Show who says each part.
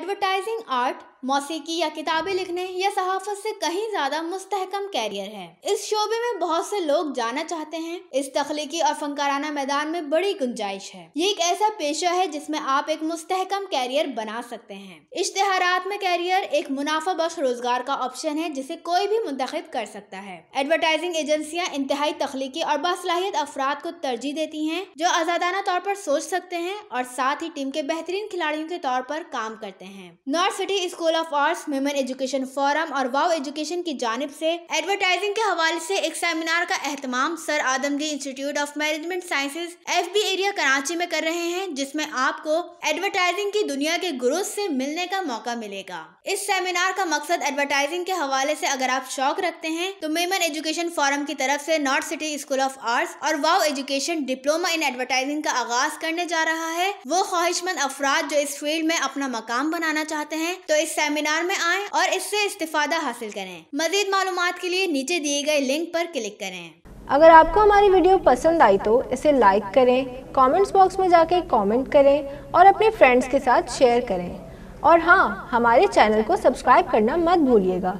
Speaker 1: advertising art मौसीकी या किताबें लिखने या सहाफत से कहीं ज्यादा मुस्तहकम कैरियर है इस शोबे में बहुत से लोग जाना चाहते हैं इस तख्लीकी और फंकाराना मैदान में बड़ी गुंजाइश है ये एक ऐसा पेशा है जिसमें आप एक मुस्तहकम कैरियर बना सकते हैं इश्तेहारात में कैरियर एक मुनाफा बख्श रोजगार का ऑप्शन है जिसे कोई भी मुंतखब कर सकता है एडवरटाइजिंग एजेंसियाँ इंतहाई तख्लीकी और बासलाहियत अफराद को तरजीह देती हैं जो आजादाना तौर पर सोच सकते हैं और साथ ही टीम के बेहतरीन खिलाड़ियों के तौर पर काम करते हैं हैं North City School of Arts Women Education Forum और वाव एजुकेशन की जानब से एडवर्टाइजिंग के हवाले से एक सेमिनार का अहतमाम Sir Adamjee Institute of Management Sciences F B area Karachi में कर रहे हैं जिसमें आपको एडवर्टाइजिंग की दुनिया के गुरु से मिलने का मौका मिलेगा इस सेमिनार का मकसद एडवर्टाइजिंग के हवाले से अगर आप शौक रखते हैं तो मेमन एजुकेशन फोरम की तरफ से North City School of Arts और Wow Education diploma in advertising का आगाज करने जा रहा है वो ख्वाहिशमंद अफराद जो इस फील्ड में अपना मकाम बनाना चाहते हैं तो इस सेमिनार में आए और इससे इस्तेफादा हासिल करें मजीद मालूम के लिए नीचे दिए गए लिंक पर क्लिक करें
Speaker 2: अगर आपको हमारी वीडियो पसंद आई तो इसे लाइक करें कमेंट्स बॉक्स में जाके कमेंट करें और अपने फ्रेंड्स के साथ शेयर करें और हाँ हमारे चैनल को सब्सक्राइब करना मत भूलिएगा